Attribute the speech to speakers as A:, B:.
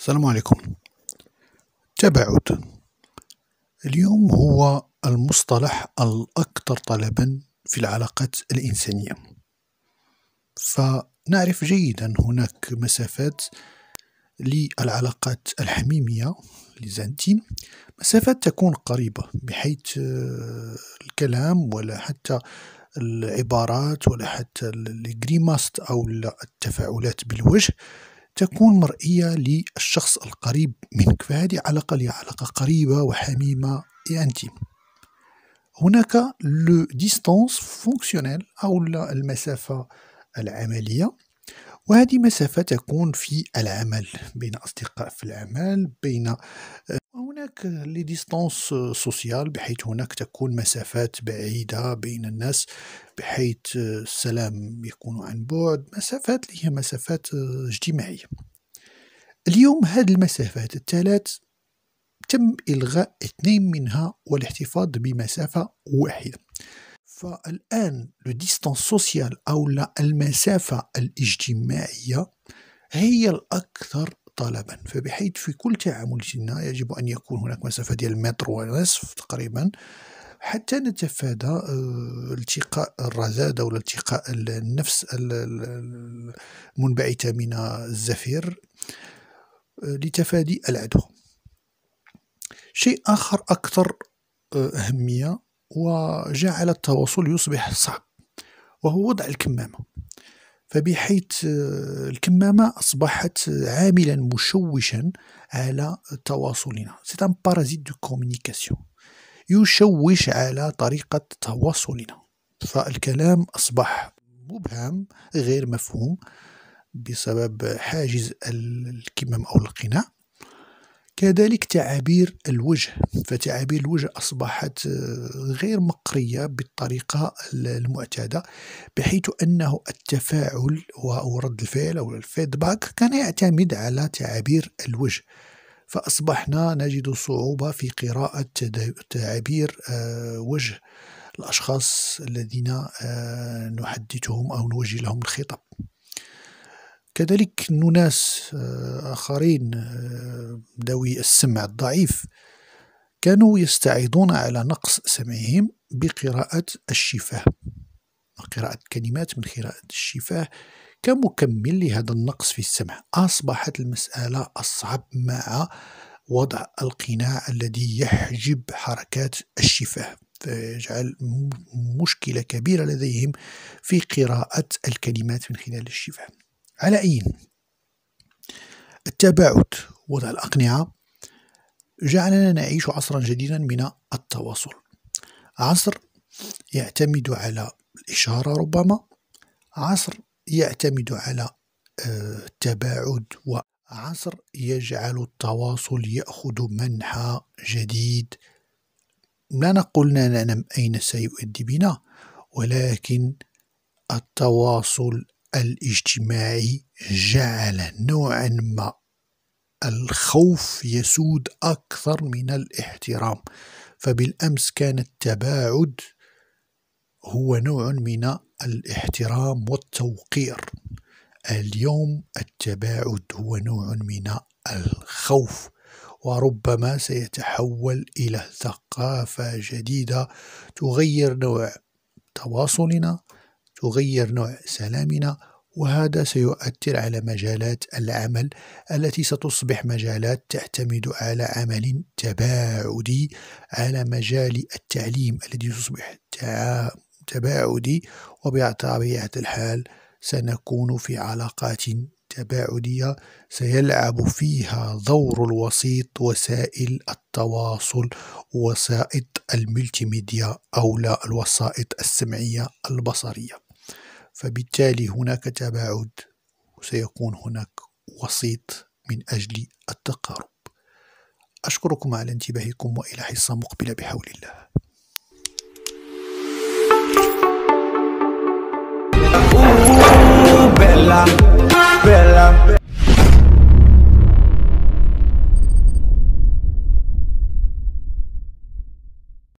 A: السلام عليكم تباعد اليوم هو المصطلح الأكثر طلبا في العلاقات الإنسانية فنعرف جيدا هناك مسافات للعلاقات الحميمية لزانتين مسافات تكون قريبة بحيث آه، الكلام ولا حتى العبارات ولا حتى الجريماست أو التفاعلات بالوجه تكون مرئية للشخص القريب منك فهذه علاقة لي علاقة قريبة وحميمة وانتيم هناك لو ديستونس فونكسيونيل أو المسافة العملية وهذه مسافة تكون في العمل بين أصدقاء في العمل بين آه، هناك لي ديستونس سوسيال بحيث هناك تكون مسافات بعيدة بين الناس بحيث آه، السلام يكون عن بعد مسافات اللي هي مسافات آه، اجتماعية اليوم هذه المسافات الثلاث تم إلغاء اثنين منها والاحتفاظ بمسافة واحدة فالآن لو ديستانس سوسيال أو المسافة الاجتماعية هي الأكثر طلبا فبحيث في كل تعاملاتنا يجب أن يكون هناك مسافة ديال متر ونصف تقريبا حتى نتفادى آه، التقاء الرذاذة أو التقاء النفس المنبعثة من الزفير آه، لتفادي العدوى شيء آخر أكثر آه، أهمية وجعل التواصل يصبح صعب وهو وضع الكمامة فبحيث آه، الكمامة أصبحت عاملا مشوشا على تواصلنا سي ان بارازيت دو كومينيكاسيون يشوش على طريقة تواصلنا فالكلام أصبح مبهم غير مفهوم بسبب حاجز الكمام أو القناع كذلك تعابير الوجه فتعابير الوجه أصبحت آه، غير مقرية بالطريقة المعتادة بحيث أنه التفاعل أو رد الفعل أو الفيدباك كان يعتمد على تعابير الوجه فأصبحنا نجد صعوبة في قراءة تعابير آه، وجه الأشخاص الذين آه، نحدثهم أو نوجه لهم الخطاب كذلك ناس آه، آخرين آه، ذوي السمع الضعيف كانوا يستعيضون على نقص سمعهم بقراءة الشفاه قراءة كلمات من قراءة الشفاه كمكمل لهذا النقص في السمع أصبحت المسألة أصعب مع وضع القناع الذي يحجب حركات الشفاه فيجعل مشكلة كبيرة لديهم في قراءة الكلمات من خلال الشفاه على علائيين التباعد وضع الأقنعة جعلنا نعيش عصرا جديدا من التواصل عصر يعتمد على الإشارة ربما عصر يعتمد على التباعد آه، وعصر يجعل التواصل يأخذ منحى جديد لا نقول لا نعلم أين سيؤدي بنا ولكن التواصل الاجتماعي جعل نوعا ما الخوف يسود أكثر من الاحترام فبالأمس كان التباعد هو نوع من الاحترام والتوقير اليوم التباعد هو نوع من الخوف وربما سيتحول إلى ثقافة جديدة تغير نوع تواصلنا تغير نوع سلامنا وهذا سيؤثر على مجالات العمل التي ستصبح مجالات تعتمد على عمل تباعدي على مجال التعليم الذي يصبح تباعدي وبطبيعة الحال سنكون في علاقات تباعدية سيلعب فيها دور الوسيط وسائل التواصل وسائط الملتيميديا أو لا الوسائط السمعية البصرية فبالتالي هناك تباعد وسيكون هناك وسيط من أجل التقارب أشكركم على انتباهكم وإلى حصة مقبلة بحول الله